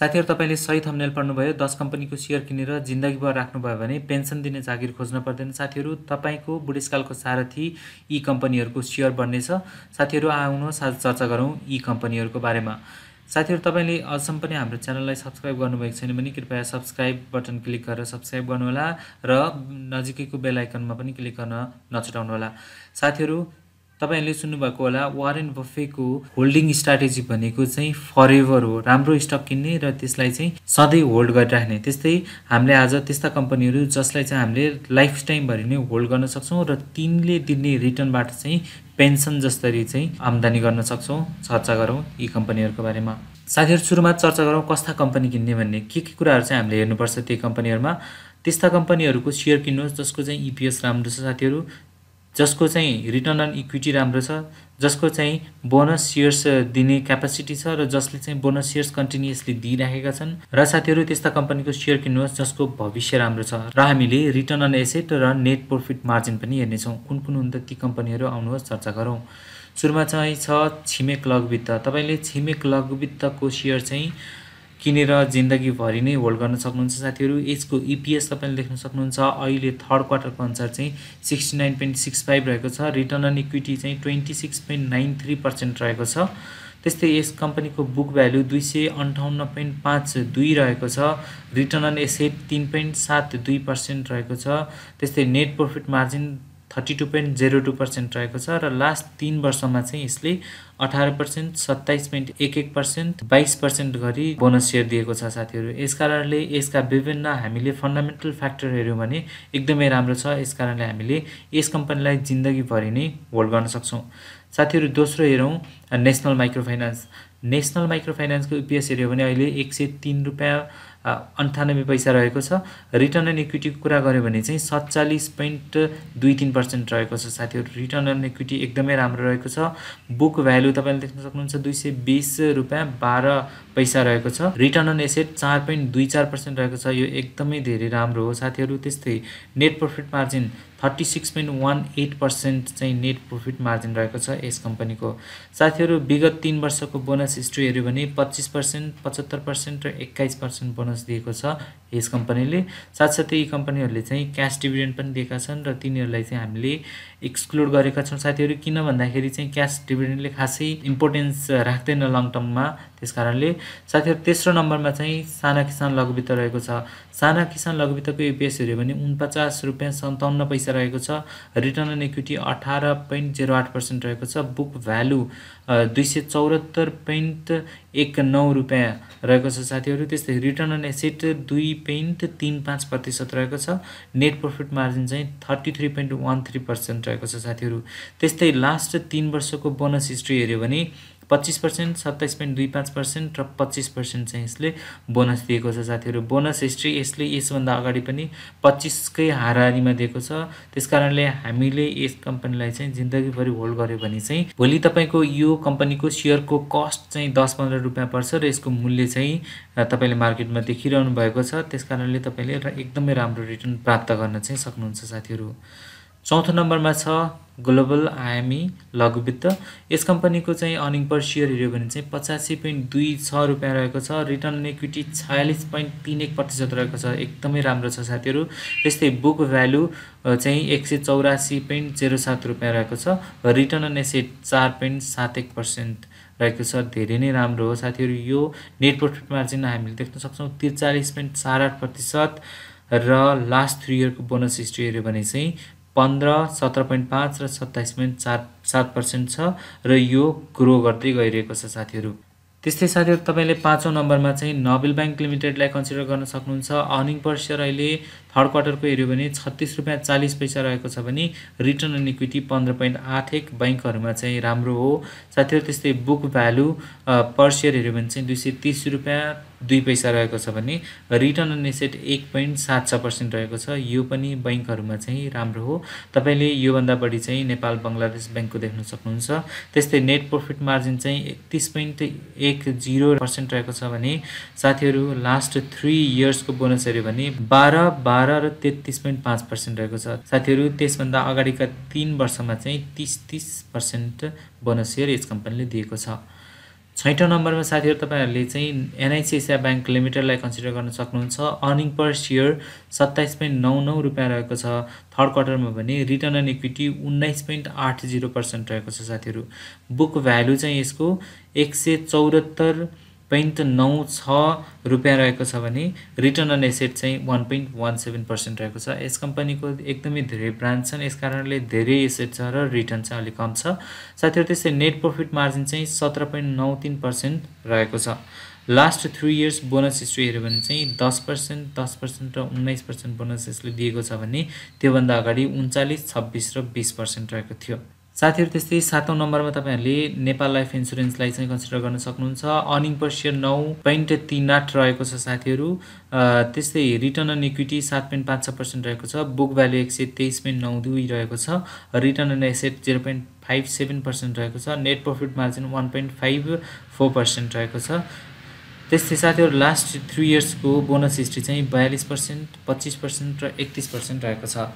साथीहरू तपाईँले सही थम्नेल पढ्नुभयो दस कम्पनीको सेयर किनेर जिन्दगीभर राख्नुभयो भने पेन्सन दिने जागिर खोज्न पर्दैन साथीहरू तपाईँको बुढेसकालको सारथी यी कम्पनीहरूको सेयर बन्नेछ साथीहरू आउनुहोस् आज चर्चा गरौँ यी कम्पनीहरूको बारेमा साथीहरू तपाईँले अझसम्म पनि हाम्रो च्यानललाई सब्सक्राइब गर्नुभएको छैन भने कृपया सब्सक्राइब बटन क्लिक गरेर सब्सक्राइब गर्नुहोला र नजिकैको बेल आइकनमा पनि क्लिक गर्न नछुटाउनुहोला साथीहरू तपाईँहरूले सुन्नुभएको होला वारेन बफेको होल्डिङ स्ट्राटेजी भनेको चाहिँ फर एभर हो राम्रो स्टक किन्ने र त्यसलाई चाहिँ सधैँ होल्ड गरिराख्ने त्यस्तै हामीले आज त्यस्ता कम्पनीहरू जसलाई चाहिँ हामीले लाइफ टाइमभरि नै होल्ड गर्न सक्छौँ र तिनले दिने रिटर्नबाट चाहिँ पेन्सन जसरी चाहिँ आम्दानी गर्न सक्छौँ चर्चा गरौँ यी कम्पनीहरूको बारेमा साथीहरू सुरुमा चर्चा गरौँ कस्ता कम्पनी किन्ने भन्ने के के कुराहरू चाहिँ हामीले हेर्नुपर्छ त्यही कम्पनीहरूमा त्यस्ता कम्पनीहरूको सेयर किन्नुहोस् जसको चाहिँ इपिएस e राम्रो छ साथीहरू जसको चाहिँ रिटर्न अन इक्विटी राम्रो छ जसको चाहिँ बोनस सेयर्स दिने क्यापेसिटी छ र जसले चाहिँ बोनस सेयर्स कन्टिन्युसली दिइराखेका छन् र साथीहरू त्यस्ता कम्पनीको सेयर किन्नुहोस् जसको भविष्य राम्रो छ र हामीले रिटर्न अन एसेट र नेट प्रफिट मार्जिन पनि हेर्नेछौँ कुन कुन हुन् त ती कम्पनीहरू आउनुहोस् चर्चा गरौँ सुरुमा चाहिँ छ छिमेक लघुवित्त तपाईँले छिमेक लघुवित्तको सेयर चाहिँ किनेर जिन्दगीभरि नै होल्ड गर्न सक्नुहुन्छ साथीहरू यसको इपिएस e तपाईँले लेख्न सक्नुहुन्छ अहिले थर्ड क्वार्टरको अनुसार चाहिँ sixty nine point six five रहेको छ रिटर्न अन इक्विटी चाहिँ twenty six point nine three percent रहेको छ त्यस्तै यस कम्पनीको बुक भ्याल्यु दुई सय अन्ठाउन्न पोइन्ट पाँच दुई रहेको छ रिटर्न अन एसेट तिन पोइन्ट सात दुई पर्सेन्ट रहेको छ त्यस्तै net profit margin thirty two point zero two percent रहेको छ र लास्ट तिन वर्षमा चाहिँ यसले अठार पर्सेन्ट सत्ताइस पोइन्ट एक एक पर्सेन्ट बाइस पर्सेन्ट गरी बोनस सेयर दिएको छ साथीहरू यसकारणले यसका विभिन्न हामीले फन्डामेन्टल फ्याक्टर हेऱ्यौँ भने एकदमै राम्रो छ यसकारणले हामीले यस कम्पनीलाई जिन्दगीभरि नै होल्ड गर्न सक्छौँ साथीहरू दोस्रो हेरौँ national micro finance national micro फाइनेन्सको युपिएस हेऱ्यो भने अहिले एक सय तिन रुपियाँ अन्ठानब्बे पैसा रहेको छ रिटर्न एन्ड इक्विटीको कुरा गऱ्यो भने चाहिँ सत्तालिस पोइन्ट दुई तिन पर्सेन्ट रहेको छ साथीहरू रिटर्न एन्ड इक्विटी एकदमै राम्रो रहेको छ बुक भ्यालु तपाईँले देख्न सक्नुहुन्छ दुई सय बिस रुपियाँ बाह्र पैसा रहेको छ रिटर्न अन एसेट चार पोइन्ट दुई चार पर्सेन्ट रहेको छ यो एकदमै धेरै राम्रो हो साथीहरू त्यस्तै net profit margin thirty six point one eight percent चाहिँ नेट प्रफिट मार्जिन रहेको छ यस कम्पनीको साथीहरू विगत तिन वर्षको बोनस हिस्ट्री हेऱ्यो भने पच्चिस पर्सेन्ट पचहत्तर पर्सेन्ट र एक्काइस पर्सेन्ट बोनस दिएको छ यस कम्पनीले साथसाथै यी कम्पनीहरूले चाहिँ क्यास डिभिडेन्ड पनि दिएका छन् र तिनीहरूलाई चाहिँ हामीले एक्सक्लुड गरेका छौँ साथीहरू किन भन्दाखेरि चाहिँ क्यास डिभिडेन्डले खासै इम्पोर्टेन्स राख्दैन लङ टर्ममा त्यस कारणले साथीहरू तेस्रो नम्बरमा चाहिँ साना किसान लघुवित्त रहेको छ साना किसान लघुवित्तको युपिएस हेऱ्यो भने उनपचास रुपियाँ सन्ताउन्न पैसा रहेको छ रिटर्न अन इक्विटी अठार पोइन्ट जेरो आठ पर्सेन्ट रहेको छ बुक भ्यालु दुई सय चौरात्तर पोइन्ट एक नौ रुपियाँ रहेको छ साथीहरू त्यस्तै रिटर्न अन एसेट दुई पोइन्ट तिन पाँच प्रतिशत रहेको छ नेट प्रफिट मार्जिन चाहिँ thirty three point one three percent रहेको छ साथीहरू त्यस्तै लास्ट तिन वर्षको बोनस हिस्ट्री हेऱ्यो भने पच्चिस पर्सेन्ट सत्ताइस पोइन्ट दुई पाँच पर्सेन्ट र पच्चिस पर्सेन्ट चाहिँ यसले बोनस दिएको छ साथीहरू बोनस हिस्ट्री यसले यसभन्दा अगाडि पनि पच्चिसकै हारिमा दिएको छ त्यस कारणले हामीले यस कम्पनीलाई चाहिँ जिन्दगीभरि होल्ड गऱ्यो भने चाहिँ भोलि तपाईँको यो कम्पनीको सेयरको कस्ट चाहिँ दस पन्ध्र रुपियाँ पर्छ र यसको मूल्य चाहिँ तपाईँले मार्केटमा देखिरहनु भएको छ त्यस कारणले तपाईँले एकदमै राम्रो रिटर्न प्राप्त गर्न चाहिँ सक्नुहुन्छ साथीहरू चौथो नम्बरमा छ ग्लोबल आयामी लघुवित्त यस कम्पनीको चाहिँ अर्निङ पर सेयर हेऱ्यो भने चाहिँ पचासी पोइन्ट दुई छ रुपियाँ रहेको छ रिटर्न इक्विटी छयालिस पोइन्ट तिन एक प्रतिशत रहेको छ एकदमै राम्रो छ साथीहरू त्यस्तै बुक भ्यालु चाहिँ एक सय चौरासी पोइन्ट जेरो सात रुपियाँ रहेको छ रिटर्न अन एसेट चार पोइन्ट सात एक पर्सेन्ट रहेको छ धेरै नै राम्रो हो साथीहरू यो नेट प्रफिट मार्जिन हामीले देख्न सक्छौँ त्रिचालिस पोइन्ट चार आठ प्रतिशत र लास्ट थ्री इयरको बोनस हिस्ट्री हेऱ्यो भने चाहिँ पन्ध्र सत्र पोइन्ट पाँच र सत्ताइस पोइन्ट चार सात पर्सेन्ट छ र यो ग्रो गर्दै गइरहेको छ साथीहरू त्यस्तै साथीहरू तपाईँले पाँचौँ नम्बरमा चाहिँ नोबेल ब्याङ्क लिमिटेडलाई कन्सिडर गर्न सक्नुहुन्छ अर्निङ पर्सियर अहिले थर्ड क्वार्टरको हेऱ्यो भने छत्तिस रुपियाँ चालिस पैसा रहेको छ भने रिटर्न अन इक्विटी पन्ध्र पोइन्ट आठ एक ब्याङ्कहरूमा चाहिँ राम्रो हो साथीहरू त्यस्तै बुक भ्यालु पर सेयर हेऱ्यो भने चाहिँ दुई सय तिस रुपियाँ दुई पैसा रहेको छ भने रिटर्न अन एसेट एक पोइन्ट सात छ पर्सेन्ट रहेको छ यो पनि बैङ्कहरूमा चाहिँ राम्रो हो तपाईँले योभन्दा बढी चाहिँ नेपाल बङ्गलादेश ब्याङ्कको देख्न सक्नुहुन्छ त्यस्तै नेट प्रफिट मार्जिन चाहिँ एकतिस पोइन्ट एक जिरो पर्सेन्ट रहेको छ भने साथीहरू लास्ट थ्री इयर्सको बोनस हेऱ्यो भने बाह्र बाह्र बाह्र र तेत्तिस पोइन्ट पाँच पर्सेन्ट रहेको छ साथीहरू त्यसभन्दा अगाडिका तिन वर्षमा चाहिँ तिस तिस पर्सेन्ट बोनस सेयर यस कम्पनीले दिएको छ छैटौँ नम्बरमा साथीहरू तपाईँहरूले चाहिँ एनआइसी ब्याङ्क लिमिटेडलाई कन्सिडर गर्न सक्नुहुन्छ अर्निङ पर सेयर सत्ताइस पोइन्ट नौ नौ रुपियाँ रहेको छ थर्ड क्वार्टरमा भने रिटर्न अन इक्विटी उन्नाइस पोइन्ट आठ जिरो पर्सेन्ट रहेको छ साथीहरू बुक भ्यालु चाहिँ यसको एक सय चौहत्तर पोइन्ट नौ छ रुपियाँ रहेको छ भने रिटर्न अन एसेट चाहिँ one point one seven percent रहेको छ यस कम्पनीको एकदमै धेरै ब्रान्च छन् यस कारणले धेरै एसेट छ र रिटर्न चाहिँ अलिक कम छ साथीहरू त्यस्तै नेट प्रफिट मार्जिन चाहिँ सत्र पोइन्ट नौ तिन पर्सेन्ट रहेको छ last three years bonus history हेऱ्यो भने चाहिँ दस पर्सेन्ट दस पर्सेन्ट र उन्नाइस पर्सेन्ट बोनस यसले दिएको छ भने त्योभन्दा अगाडि उन्चालिस छब्बिस र बिस पर्सेन्ट रहेको थियो साथीहरू त्यस्तै सातौँ नम्बरमा तपाईँहरूले नेपाल लाइफ इन्सुरेन्सलाई चाहिँ कन्सिडर गर्न सक्नुहुन्छ अर्निङ पर्सियर नौ पोइन्ट तिन आठ रहेको छ साथीहरू त्यस्तै रिटर्न अन इक्विटी सात पोइन्ट पाँच छ पर्सेन्ट रहेको छ बुक भ्याल्यु एक सय तेइस पोइन्ट नौ दुई रहेको छ return on asset zero point five seven percent रहेको छ net profit margin one point five four percent रहेको छ त्यस्तै साथीहरू लास्ट थ्री इयर्सको बोनस हिस्ट्री चाहिँ बयालिस पर्सेन्ट पच्चिस पर्सेन्ट र एकतिस पर्सेन्ट रहेको छ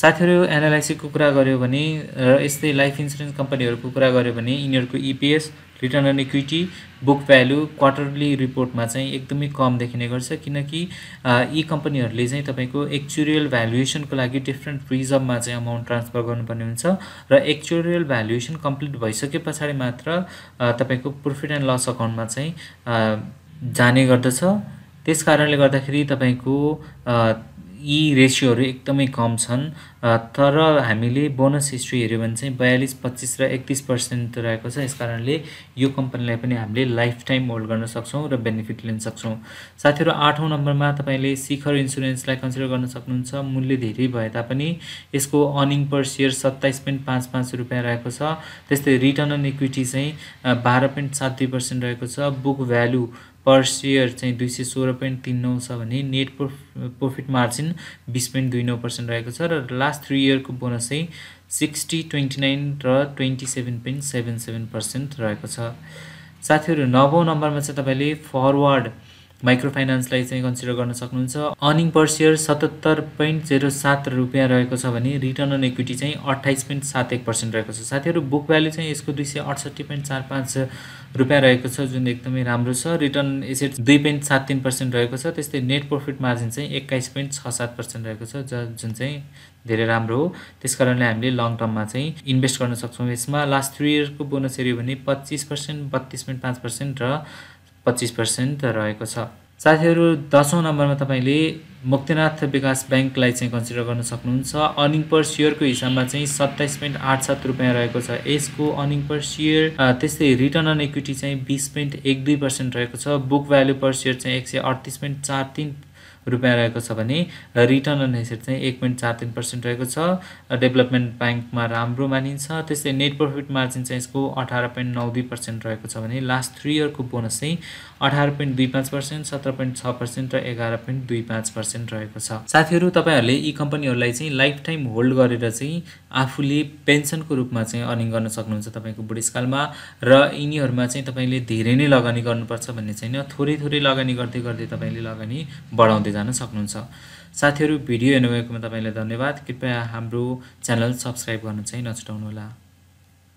साथीहरू एनालाइसिसको कुरा गऱ्यो भने र यस्तै लाइफ इन्सुरेन्स कम्पनीहरूको कुरा गऱ्यो भने यिनीहरूको EPS return on equity book value quarterly रिपोर्टमा चाहिँ एकदमै कम देखिने गर्छ किनकि यी कम्पनीहरूले चाहिँ तपाईँको एक्चुरियल भ्यालुएसनको लागि डिफ्रेन्ट रिजर्भमा चाहिँ अमाउन्ट ट्रान्सफर गर्नुपर्ने हुन्छ र एक्चुरियल भ्यालुएसन कम्प्लिट भइसके पछाडि मात्र तपाईँको प्रफिट एन्ड लस अकाउन्टमा चाहिँ जाने गर्दछ त्यस कारणले गर्दाखेरि तपाईँको यी रेसियोहरू एकदमै कम छन् तर हामीले बोनस हिस्ट्री हेऱ्यो भने चाहिँ बयालिस पच्चिस र एकतिस पर्सेन्ट रहेको छ यस कारणले यो कम्पनीलाई पनि हामीले लाइफ टाइम होल्ड गर्न सक्छौँ र बेनिफिट लिन सक्छौँ साथीहरू आठौँ नम्बरमा तपाईँले शिखर इन्सुरेन्सलाई कन्सिडर गर्न सक्नुहुन्छ मूल्य धेरै भए तापनि यसको अर्निङ पर सेयर सत्ताइस पोइन्ट पाँच पाँच रुपियाँ रहेको छ त्यस्तै रिटर्न अन इक्विटी चाहिँ बाह्र पोइन्ट सात दुई पर्सेन्ट रहेको छ बुक भ्यालु पर सेयर चाहिँ दुई सय सोह्र पोइन्ट तिन नौ छ भने नेट प्रोफिट मार्जिन बिस पोइन्ट दुई नौ पर्सेन्ट रहेको छ र लास्ट थ्री इयरको बोनस चाहिँ सिक्सटी ट्वेन्टी नाइन र twenty seven point seven seven percent रहेको छ साथीहरू नवौँ नम्बरमा चाहिँ तपाईँले फरवर्ड माइक्रो फाइनेन्सलाई चाहिँ कन्सिडर गर्न सक्नुहुन्छ अर्निङ पर सेयर सतहत्तर पोइन्ट जेरो सात रुपियाँ रहेको छ भने रिटर्न अन इक्विटी चाहिँ अट्ठाइस पोइन्ट सात एक पर्सेन्ट रहेको छ साथीहरू बुक भ्याल्यु चाहिँ यसको दुई सय अठसट्ठी पोइन्ट चार पाँच रुपियाँ रहेको छ जुन एकदमै राम्रो छ रिटर्न एसेट दुई पोइन्ट सात तिन पर्सेन्ट रहेको छ त्यस्तै नेट प्रफिट मार्जिन चाहिँ एक्काइस पोइन्ट छ सात पर्सेन्ट रहेको छ ज जुन चाहिँ धेरै राम्रो हो त्यस कारणले हामीले लङ टर्ममा चाहिँ इन्भेस्ट गर्न सक्छौँ यसमा लास्ट थ्री इयरको बोनस हेऱ्यो भने पच्चिस पर्सेन्ट बत्तिस पोइन्ट पाँच पर्सेन्ट र पच्चिस पर्सेन्ट रहेको छ साथीहरू दसौँ नम्बरमा तपाईँले मुक्तिनाथ विकास ब्याङ्कलाई चाहिँ कन्सिडर गर्न सक्नुहुन्छ अर्निङ पर सेयरको हिसाबमा चाहिँ सत्ताइस पोइन्ट आठ सात रुपियाँ रहेको छ यसको अर्निङ पर सेयर त्यस्तै रिटर्न अन इक्विटी चाहिँ बिस पोइन्ट एक दुई पर्सेन्ट रहेको छ बुक भ्याल्यु पर सेयर चाहिँ एक सय अडतिस पोइन्ट चार तिन रुपियाँ रहेको छ भने रिटर्न अन एसेट चाहिँ एक पोइन्ट चार तिन पर्सेन्ट रहेको छ डेभलपमेन्ट ब्याङ्कमा राम्रो मानिन्छ त्यस्तै नेट प्रफिट मार्जिन चाहिँ यसको अठार पोइन्ट नौ दुई पर्सेन्ट रहेको छ भने लास्ट थ्री इयरको बोनस चाहिँ अठार पोइन्ट दुई पाँच पर्सेन्ट सत्र पोइन्ट छ पर्सेन्ट र एघार पोइन्ट दुई पाँच पर्सेन्ट रहेको छ साथीहरू तपाईँहरूले यी कम्पनीहरूलाई चाहिँ लाइफ टाइम होल्ड गरेर चाहिँ आफूले पेन्सनको रूपमा चाहिँ अर्निङ गर्न सक्नुहुन्छ तपाईँको बुढेसकालमा र यिनीहरूमा चाहिँ तपाईँले धेरै नै लगानी गर्नुपर्छ भन्ने छैन थोरै थोरै लगानी गर्दै गर्दै तपाईँले लगानी बढाउँदै गर्दै जान सक्नुहुन्छ साथीहरू भिडियो हेर्नुभएकोमा तपाईँलाई धन्यवाद कृपया हाम्रो च्यानल सब्सक्राइब गर्न चाहिँ नछुटाउनुहोला